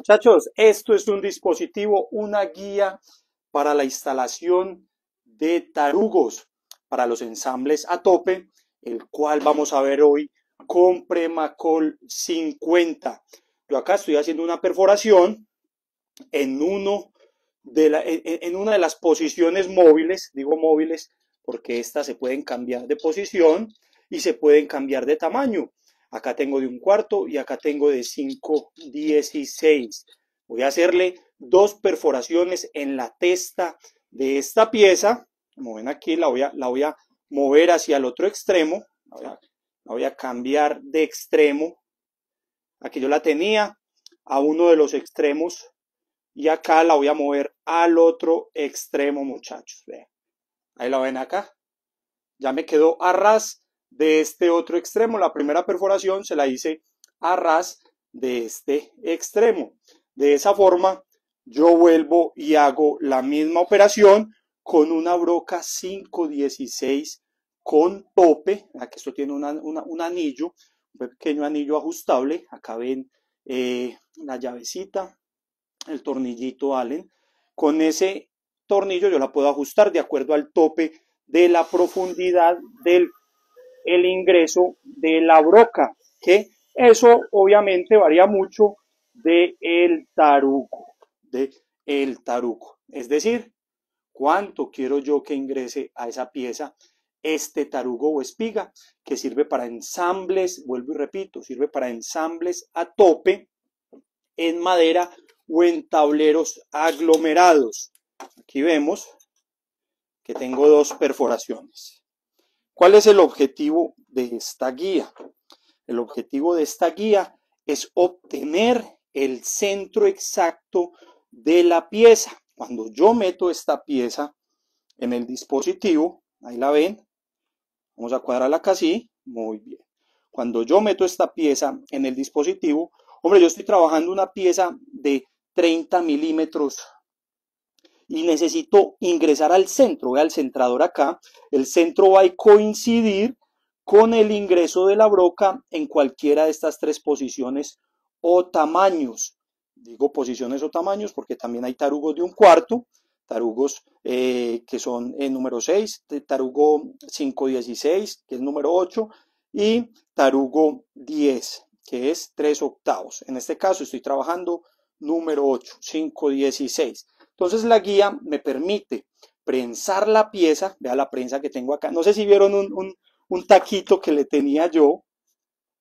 Muchachos, esto es un dispositivo, una guía para la instalación de tarugos para los ensambles a tope, el cual vamos a ver hoy con Premacol 50. Yo acá estoy haciendo una perforación en, uno una de las posiciones móviles, digo móviles porque estas se pueden cambiar de posición y se pueden cambiar de tamaño acá tengo de un cuarto y acá tengo de 5 16. Voy a hacerle dos perforaciones en la testa de esta pieza. Como ven aquí, la voy a, la mover hacia el otro extremo. La voy, a, voy a cambiar de extremo. Aquí yo la tenía a uno de los extremos y acá la voy a mover al otro extremo, muchachos. Ahí la ven acá. Ya me quedó a ras de este otro extremo. La primera perforación se la hice a ras de este extremo. De esa forma, yo vuelvo y hago la misma operación con una broca 516 con tope. Aquí esto tiene un anillo, un pequeño anillo ajustable. Acá ven eh, la llavecita, el tornillito Allen. Con ese tornillo yo la puedo ajustar de acuerdo al tope de la profundidad del el ingreso de la broca, que eso obviamente varía mucho de el taruco, de el taruco. Es decir, cuánto quiero yo que ingrese a esa pieza este tarugo o espiga, que sirve para ensambles, vuelvo y repito, sirve para ensambles a tope en madera o en tableros aglomerados. Aquí vemos que tengo dos perforaciones. ¿Cuál es el objetivo de esta guía? El objetivo de esta guía es obtener el centro exacto de la pieza. Cuando yo meto esta pieza en el dispositivo, ahí la ven, vamos a cuadrarla casi, muy bien. Cuando yo meto esta pieza en el dispositivo, hombre, yo estoy trabajando una pieza de 30 milímetros y necesito ingresar al centro, al centrador acá, el centro va a coincidir con el ingreso de la broca en cualquiera de estas tres posiciones o tamaños. Digo posiciones o tamaños porque también hay tarugos de un cuarto, tarugos eh, que son en eh, número 6, tarugo 516, que es número 8, y tarugo 10, que es 3 octavos. En este caso estoy trabajando número 8, 516. Entonces la guía me permite prensar la pieza, vea la prensa que tengo acá, no sé si vieron un, taquito que le tenía yo,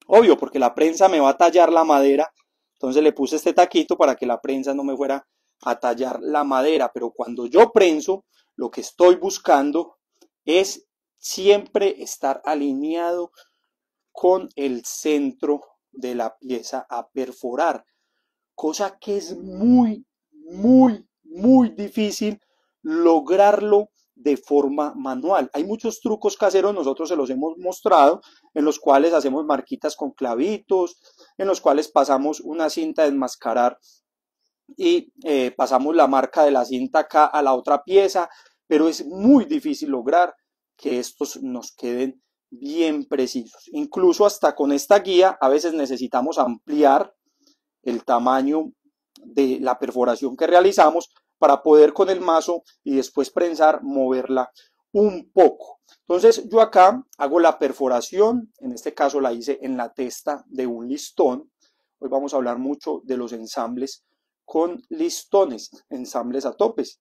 obvio, porque la prensa me va a tallar la madera, entonces le puse este taquito para que la prensa no me fuera a tallar la madera, pero cuando yo prenso, lo que estoy buscando es siempre estar alineado con el centro de la pieza a perforar, cosa que es muy, muy muy difícil lograrlo de forma manual. Hay muchos trucos caseros, nosotros se los hemos mostrado, en los cuales hacemos marquitas con clavitos, en los cuales pasamos una cinta de enmascarar y eh, pasamos la marca de la cinta acá a la otra pieza, pero es muy difícil lograr que estos nos queden bien precisos. Incluso hasta con esta guía a veces necesitamos ampliar el tamaño de la perforación que realizamos para poder con el mazo y después prensar moverla un poco. Entonces yo acá hago la perforación, en este caso la hice en la testa de un listón. Hoy vamos a hablar mucho de los ensambles con listones, ensambles a topes,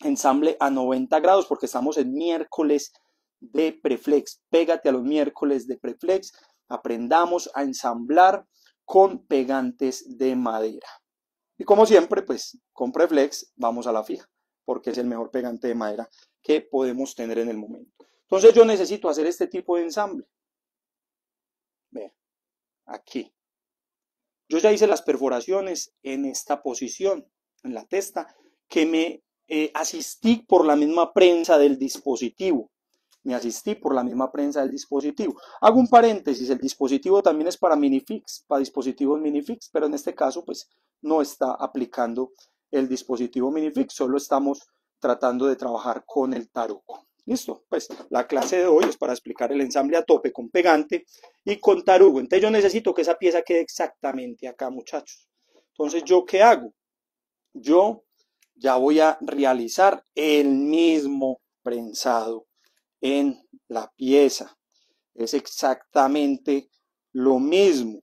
ensamble a 90 grados porque estamos en miércoles de preflex. Pégate a los miércoles de preflex, aprendamos a ensamblar con pegantes de madera. Y como siempre, pues con Preflex vamos a la fija, porque es el mejor pegante de madera que podemos tener en el momento. Entonces yo necesito hacer este tipo de ensamble. Vean, aquí. Yo ya hice las perforaciones en esta posición, en la testa, que me eh, asistí por la misma prensa del dispositivo. Me asistí por la misma prensa del dispositivo. Hago un paréntesis, el dispositivo también es para minifix, para dispositivos minifix, pero en este caso pues no está aplicando el dispositivo Minifix, solo estamos tratando de trabajar con el tarugo. Listo, pues la clase de hoy es para explicar el ensamble a tope con pegante y con tarugo. Entonces yo necesito que esa pieza quede exactamente acá, muchachos. Entonces, ¿yo qué hago? Yo ya voy a realizar el mismo prensado en la pieza. Es exactamente lo mismo.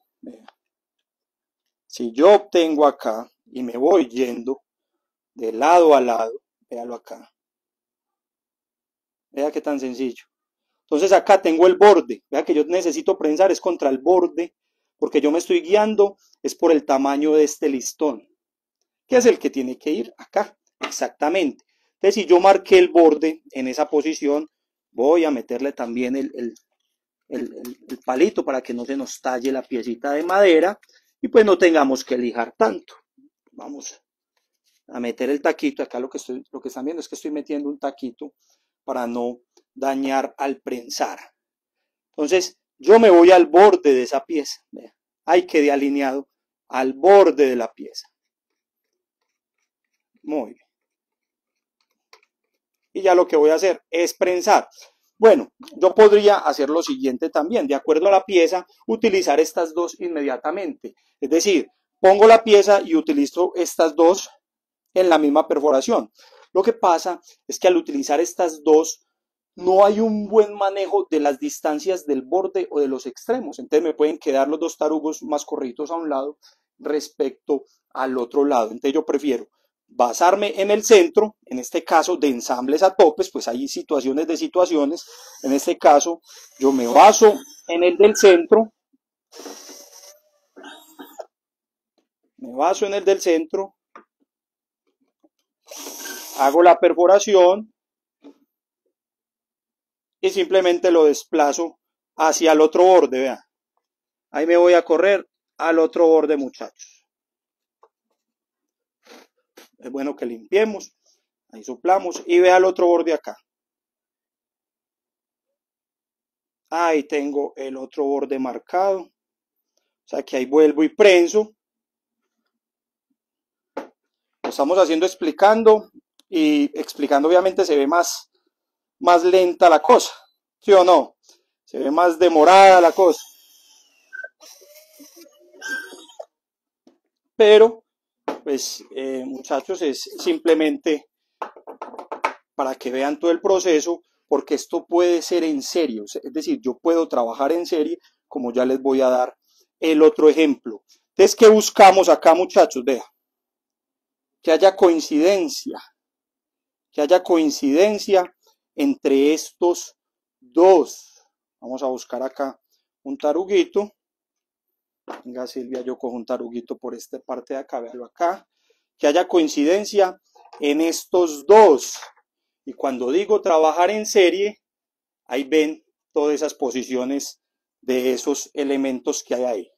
Si yo obtengo acá y me voy yendo de lado a lado, véalo acá. Vea qué tan sencillo. Entonces acá tengo el borde. Vea que yo necesito prensar es contra el borde, porque yo me estoy guiando es por el tamaño de este listón, ¿Qué es el que tiene que ir acá, exactamente. Entonces si yo marqué el borde en esa posición, voy a meterle también el, el, el, el palito para que no se nos talle la piecita de madera y pues no tengamos que lijar tanto. Vamos a meter el taquito. Acá lo que, estoy, lo que están viendo es que estoy metiendo un taquito para no dañar al prensar. Entonces, yo me voy al borde de esa pieza. Ahí hay que alineado al borde de la pieza. Muy bien. Y ya lo que voy a hacer es prensar. Bueno, yo podría hacer lo siguiente también, de acuerdo a la pieza, utilizar estas dos inmediatamente. Es decir, pongo la pieza y utilizo estas dos en la misma perforación. Lo que pasa es que al utilizar estas dos, no hay un buen manejo de las distancias del borde o de los extremos. Entonces me pueden quedar los dos tarugos más corritos a un lado respecto al otro lado. Entonces yo prefiero basarme en el centro, en este caso de ensambles a topes, pues hay situaciones de situaciones, en este caso yo me baso en el del centro, me baso en el del centro, hago la perforación y simplemente lo desplazo hacia el otro borde, vean. Ahí me voy a correr al otro borde, muchachos es bueno que limpiemos. Ahí soplamos y vea el otro borde acá. Ahí tengo el otro borde marcado. O sea que ahí vuelvo y prenso. Lo estamos haciendo explicando y explicando obviamente se ve más, más lenta la cosa. ¿Sí o no? Se ve más demorada la cosa. Pero pues eh, muchachos, es simplemente para que vean todo el proceso, porque esto puede ser en serio, es decir, yo puedo trabajar en serie, como ya les voy a dar el otro ejemplo. Entonces, ¿qué buscamos acá, muchachos? Vea, que haya coincidencia, que haya coincidencia entre estos dos. Vamos a buscar acá un taruguito. Venga Silvia, yo un taruguito por esta parte de acá, véalo acá. Que haya coincidencia en estos dos. Y cuando digo trabajar en serie, ahí ven todas esas posiciones de esos elementos que hay ahí.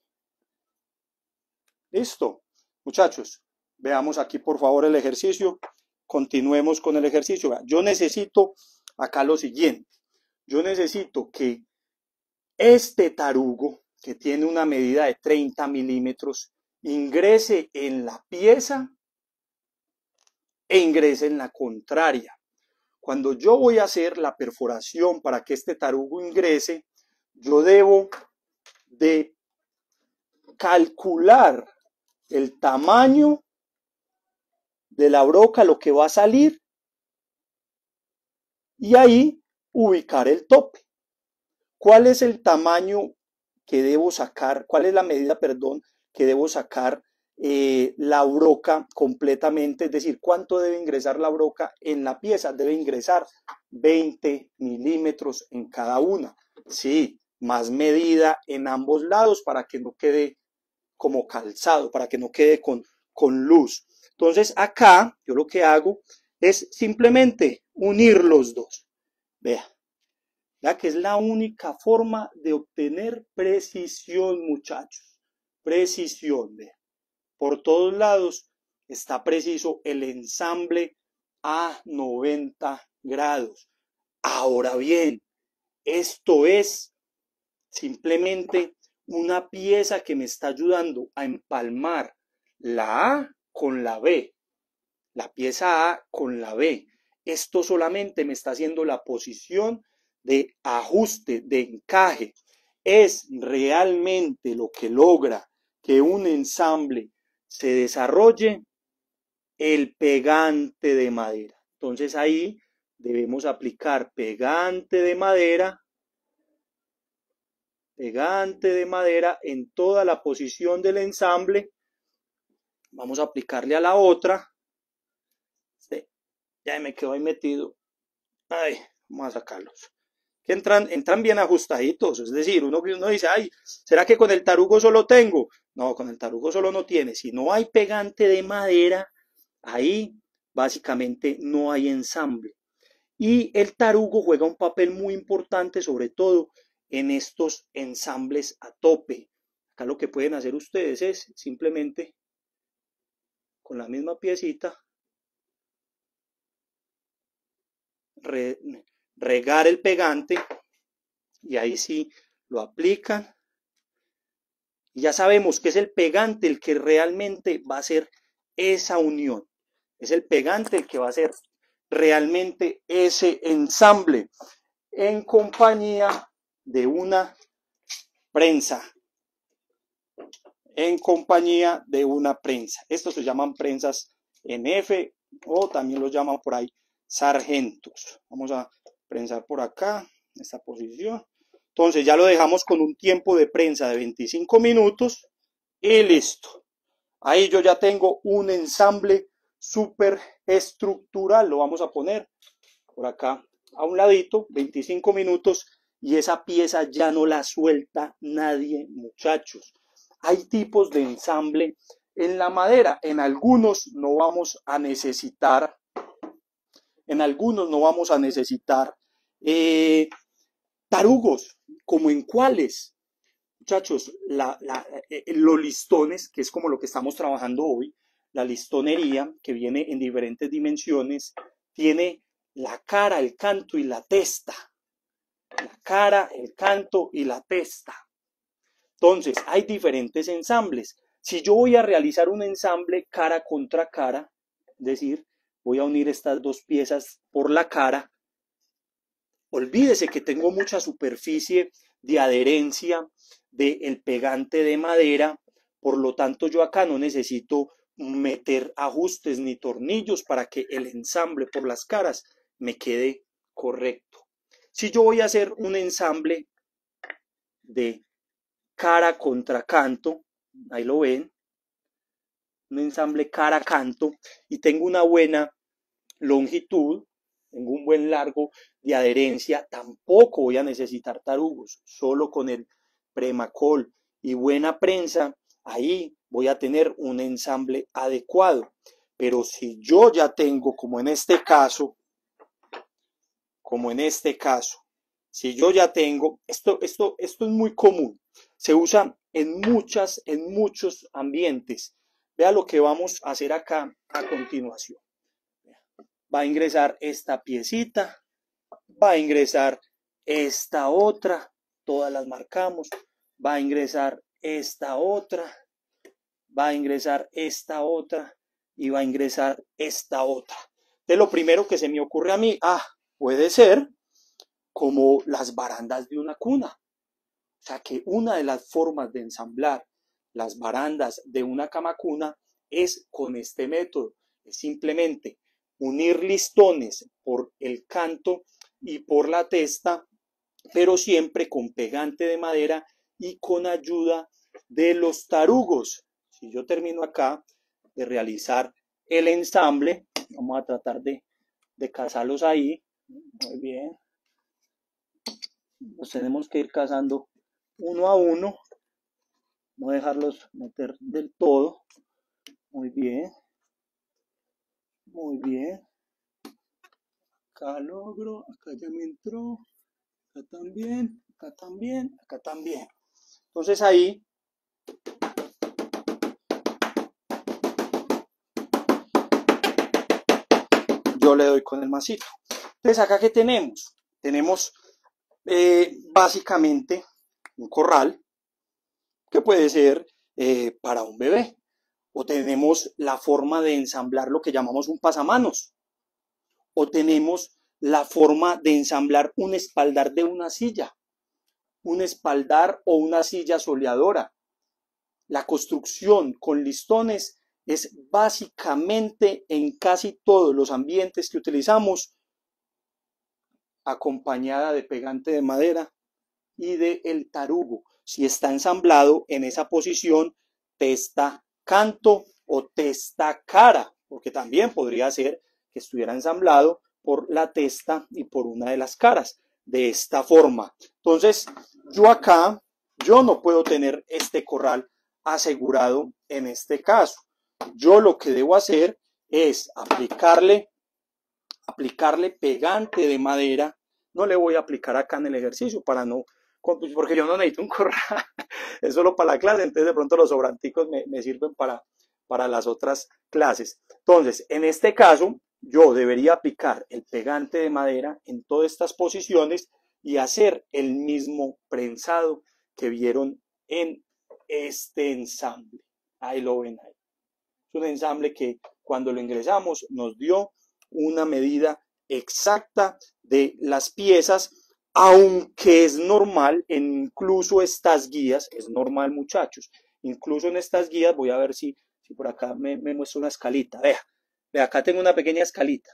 Listo. Muchachos, veamos aquí por favor el ejercicio. Continuemos con el ejercicio. Yo necesito acá lo siguiente. Yo necesito que este tarugo que tiene una medida de 30 milímetros ingrese en la pieza e ingrese en la contraria. Cuando yo voy a hacer la perforación para que este tarugo ingrese, yo debo de calcular el tamaño de la broca, lo que va a salir, y ahí ubicar el tope. ¿Cuál es el tamaño que debo sacar, cuál es la medida, perdón, que debo sacar eh, la broca completamente, es decir, cuánto debe ingresar la broca en la pieza, debe ingresar 20 milímetros en cada una, sí, más medida en ambos lados para que no quede como calzado, para que no quede con, con luz. Entonces acá yo lo que hago es simplemente unir los dos. Vea, que es la única forma de obtener precisión, muchachos. Precisión. Por todos lados está preciso el ensamble a 90 grados. Ahora bien, esto es simplemente una pieza que me está ayudando a empalmar la A con la B, la pieza A con la B. Esto solamente me está haciendo la posición de ajuste, de encaje, es realmente lo que logra que un ensamble se desarrolle el pegante de madera. Entonces ahí debemos aplicar pegante de madera, pegante de madera en toda la posición del ensamble. Vamos a aplicarle a la otra. ya me quedo ahí metido. Ay, vamos a sacarlos que entran, bien ajustaditos. Es decir, uno, uno dice, ay, ¿será que con el tarugo solo tengo? No, con el tarugo solo no tiene. Si no hay pegante de madera, ahí básicamente no hay ensamble. Y el tarugo juega un papel muy importante, sobre todo en estos ensambles a tope. Acá lo que pueden hacer ustedes es simplemente con la misma piecita regar el pegante y ahí sí lo aplican. ya sabemos que es el pegante el que realmente va a hacer esa unión. Es el pegante el que va a hacer realmente ese ensamble en compañía de una prensa. En compañía de una prensa. Estos se llaman prensas NF o también los llaman por ahí sargentos. Vamos a prensar por acá, esta posición. Entonces ya lo dejamos con un tiempo de prensa de 25 minutos y listo. Ahí yo ya tengo un ensamble súper estructural, lo vamos a poner por acá a un ladito, 25 minutos y esa pieza ya no la suelta nadie, muchachos. Hay tipos de ensamble en la madera, en algunos no vamos a necesitar, en algunos no vamos a necesitar eh, tarugos, como en cuáles, muchachos, eh, eh, los listones, que es como lo que estamos trabajando hoy, la listonería, que viene en diferentes dimensiones, tiene la cara, el canto y la testa. La cara, el canto y la testa. Entonces, hay diferentes ensambles. Si yo voy a realizar un ensamble cara contra cara, es decir, voy a unir estas dos piezas por la cara, Olvídese que tengo mucha superficie de adherencia del pegante de madera, por lo tanto yo acá no necesito meter ajustes ni tornillos para que el ensamble por las caras me quede correcto. Si yo voy a hacer un ensamble de cara contra canto, ahí lo ven, un ensamble cara canto y tengo una buena longitud, tengo un buen largo de adherencia, tampoco voy a necesitar tarugos, solo con el premacol y buena prensa, ahí voy a tener un ensamble adecuado. Pero si yo ya tengo, como en este caso, como en este caso, si yo ya tengo, esto, esto, esto es muy común, se usa en muchas, en muchos ambientes. Vea lo que vamos a hacer acá a continuación va a ingresar esta piecita, va a ingresar esta otra, todas las marcamos, va a ingresar esta otra, va a ingresar esta otra y va a ingresar esta otra. De lo primero que se me ocurre a mí, ah, puede ser como las barandas de una cuna. O sea que una de las formas de ensamblar las barandas de una cama cuna es con este método. Es simplemente unir listones por el canto y por la testa, pero siempre con pegante de madera y con ayuda de los tarugos. Si yo termino acá de realizar el ensamble, vamos a tratar de, de cazarlos ahí. Muy bien. Los tenemos que ir cazando uno a uno. No dejarlos meter del todo. Muy bien. Muy bien. Acá logro, acá ya me entró, acá también, acá también, acá también. Entonces ahí yo le doy con el masito. Entonces acá que tenemos, tenemos eh, básicamente un corral que puede ser eh, para un bebé o tenemos la forma de ensamblar lo que llamamos un pasamanos, o tenemos la forma de ensamblar un espaldar de una silla, un espaldar o una silla soleadora. La construcción con listones es básicamente en casi todos los ambientes que utilizamos acompañada de pegante de madera y de el tarugo. Si está ensamblado en esa posición, testa canto o testa cara, porque también podría ser que estuviera ensamblado por la testa y por una de las caras, de esta forma. Entonces, yo acá, yo no puedo tener este corral asegurado en este caso. Yo lo que debo hacer es aplicarle, aplicarle pegante de madera. No le voy a aplicar acá en el ejercicio para no pues, porque yo no necesito un corral, es solo para la clase, entonces de pronto los sobranticos me, sirven para, para las otras clases. Entonces, en este caso, yo debería picar el pegante de madera en todas estas posiciones y hacer el mismo prensado que vieron en este ensamble. Ahí lo ven Es un ensamble que cuando lo ingresamos nos dio una medida exacta de las piezas aunque es normal, incluso estas guías, es normal muchachos, incluso en estas guías, voy a ver si, si por acá me, muestra una escalita, vea, vea, acá tengo una pequeña escalita,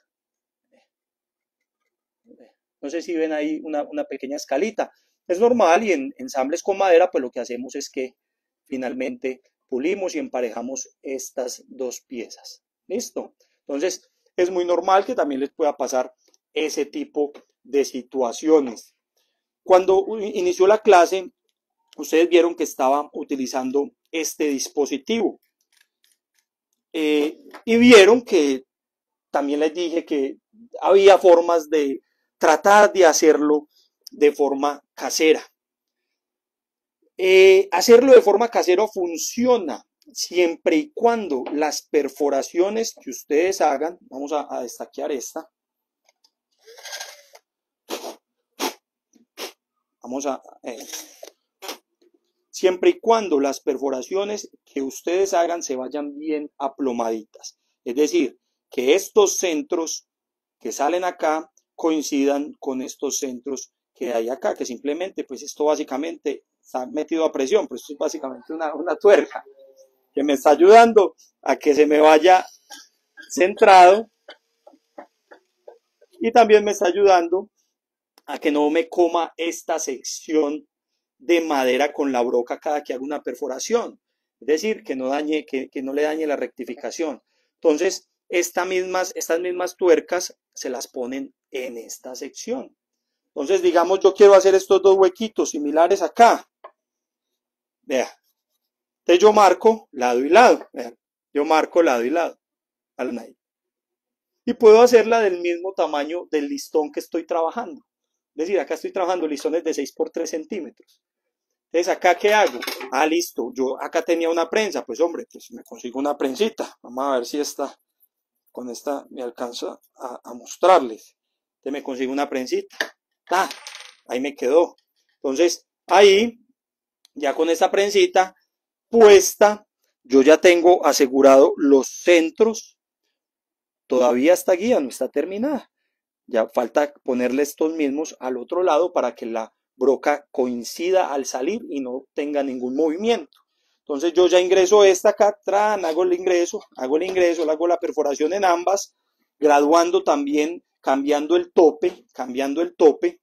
no sé si ven ahí una, una pequeña escalita, es normal y en ensambles con madera, pues lo que hacemos es que finalmente pulimos y emparejamos estas dos piezas, listo, entonces es muy normal que también les pueda pasar ese tipo de situaciones. Cuando inició la clase, ustedes vieron que estaba utilizando este dispositivo. Eh, y vieron que también les dije que había formas de tratar de hacerlo de forma casera. Eh, hacerlo de forma casera funciona siempre y cuando las perforaciones que ustedes hagan, vamos a destaquear esta, a... Eh, siempre y cuando las perforaciones que ustedes hagan se vayan bien aplomaditas. Es decir, que estos centros que salen acá coincidan con estos centros que hay acá, que simplemente, pues esto básicamente está metido a presión, pues esto es básicamente una, una tuerca que me está ayudando a que se me vaya centrado y también me está ayudando a que no me coma esta sección de madera con la broca cada que hago una perforación. Es decir, que no, dañe, que, no le dañe la rectificación. Entonces, estas mismas, estas mismas tuercas se las ponen en esta sección. Entonces, digamos, yo quiero hacer estos dos huequitos similares acá. Vea. Entonces yo marco lado y lado. Yo marco lado y lado. Y puedo hacerla del mismo tamaño del listón que estoy trabajando. Es decir, acá estoy trabajando listones de 6 por 3 centímetros. Entonces, ¿acá qué hago? Ah, listo, yo acá tenía una prensa, pues hombre, pues me consigo una prensita. Vamos a ver si esta, con esta me alcanza a, mostrarles. Entonces me consigo una prensita. Ah, ahí me quedó. Entonces, ahí, ya con esta prensita puesta, yo ya tengo asegurado los centros. Todavía esta guía no está terminada. Ya falta ponerle estos mismos al otro lado para que la broca coincida al salir y no tenga ningún movimiento. Entonces yo ya ingreso esta acá, hago el ingreso, hago el ingreso, hago la perforación en ambas, graduando también, cambiando el tope, cambiando el tope,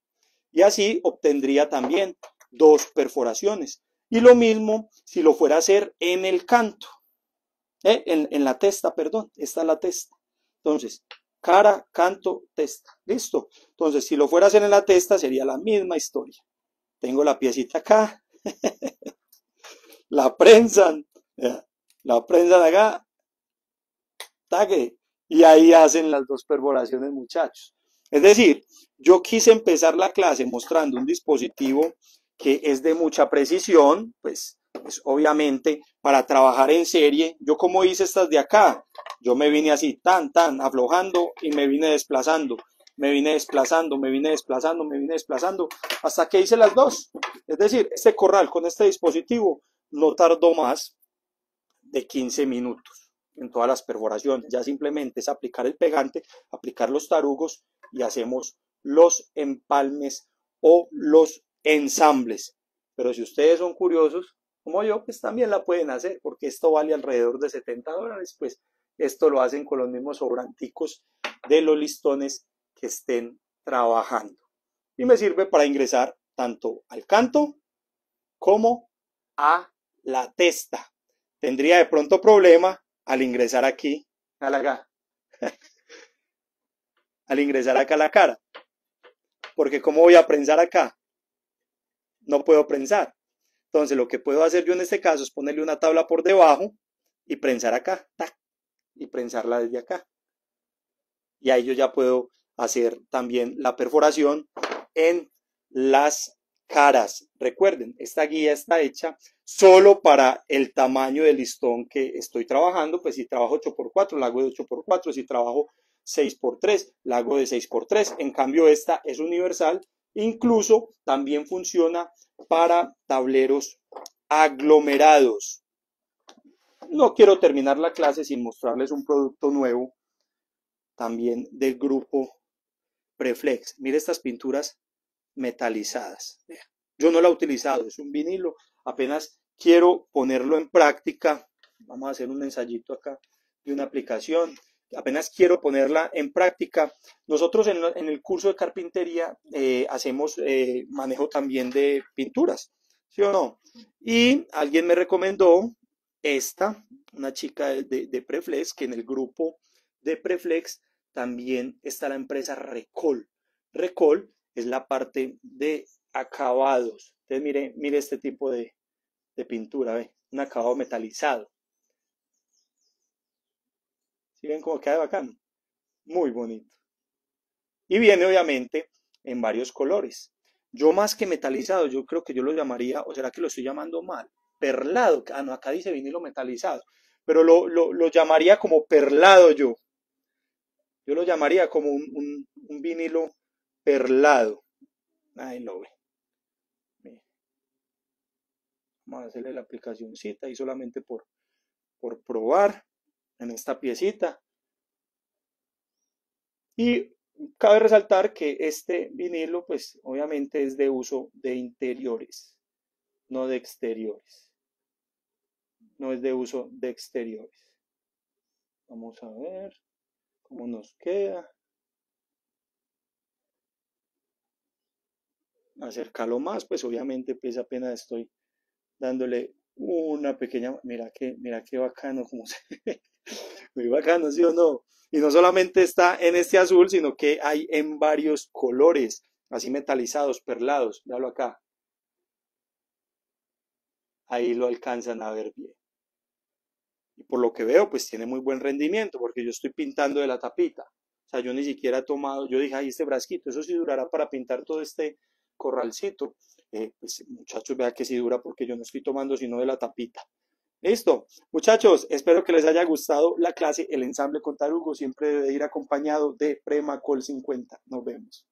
y así obtendría también dos perforaciones. Y lo mismo si lo fuera a hacer en el canto, ¿eh? en, en la testa, perdón, esta es la testa. Entonces, cara, canto, testa. ¿Listo? Entonces, si lo fuera a hacer en la testa, sería la misma historia. Tengo la piecita acá, la prensan, la prensan acá, taque, y ahí hacen las dos perforaciones, muchachos. Es decir, yo quise empezar la clase mostrando un dispositivo que es de mucha precisión, pues pues, obviamente para trabajar en serie, yo como hice estas de acá, yo me vine así, tan, tan, aflojando y me vine desplazando, me vine desplazando, me vine desplazando, me vine desplazando, hasta que hice las dos. Es decir, este corral con este dispositivo no tardó más de 15 minutos en todas las perforaciones. Ya simplemente es aplicar el pegante, aplicar los tarugos y hacemos los empalmes o los ensambles. Pero si ustedes son curiosos, como yo, pues también la pueden hacer, porque esto vale alrededor de 70 dólares, pues esto lo hacen con los mismos sobranticos de los listones que estén trabajando. Y me sirve para ingresar tanto al canto como a la testa. Tendría de pronto problema al ingresar aquí a la al ingresar acá a la cara. Porque ¿cómo voy a prensar acá? No puedo prensar. Entonces, lo que puedo hacer yo en este caso es ponerle una tabla por debajo y prensar acá, tac, y prensarla desde acá. Y ahí yo ya puedo hacer también la perforación en las caras. Recuerden, esta guía está hecha solo para el tamaño del listón que estoy trabajando. Pues si trabajo 8x4, la hago de 8x4. Si trabajo 6x3, la hago de 6x3. En cambio, esta es universal. Incluso también funciona para tableros aglomerados. No quiero terminar la clase sin mostrarles un producto nuevo también del grupo Preflex. Mire estas pinturas metalizadas. Yo no la he utilizado, es un vinilo. Apenas quiero ponerlo en práctica. Vamos a hacer un ensayito acá de una aplicación apenas quiero ponerla en práctica. Nosotros en, el curso de carpintería eh, hacemos eh, manejo también de pinturas, ¿sí o no? Y alguien me recomendó esta, una chica de, Preflex, que en el grupo de Preflex también está la empresa Recol. Recol es la parte de acabados. Entonces, mire, mire este tipo de, pintura, un acabado metalizado sí ven cómo queda bacán? Muy bonito. Y viene obviamente en varios colores. Yo más que metalizado, yo creo que yo lo llamaría, o será que lo estoy llamando mal, perlado. Ah, no, acá dice vinilo metalizado, pero lo, llamaría como perlado yo. Yo lo llamaría como un, vinilo perlado. Ahí lo ve. Vamos a hacerle la aplicacióncita y solamente por, por probar en esta piecita. Y cabe resaltar que este vinilo, pues obviamente es de uso de interiores, no de exteriores. No es de uso de exteriores. Vamos a ver cómo nos queda. Acercarlo más, pues obviamente pues apenas estoy dándole una pequeña, mira que, mira qué bacano como se muy bacano, ¿sí o no? Y no solamente está en este azul, sino que hay en varios colores, así metalizados, perlados. Véalo acá. Ahí lo alcanzan a ver bien. Y por lo que veo, pues tiene muy buen rendimiento, porque yo estoy pintando de la tapita. O sea, yo ni siquiera he tomado, yo dije, ahí este brasquito, eso sí durará para pintar todo este corralcito. Eh, pues muchachos, vea que sí dura porque yo no estoy tomando sino de la tapita. Listo. Muchachos, espero que les haya gustado la clase. El ensamble con Tarugo siempre debe ir acompañado de Premacol 50. Nos vemos.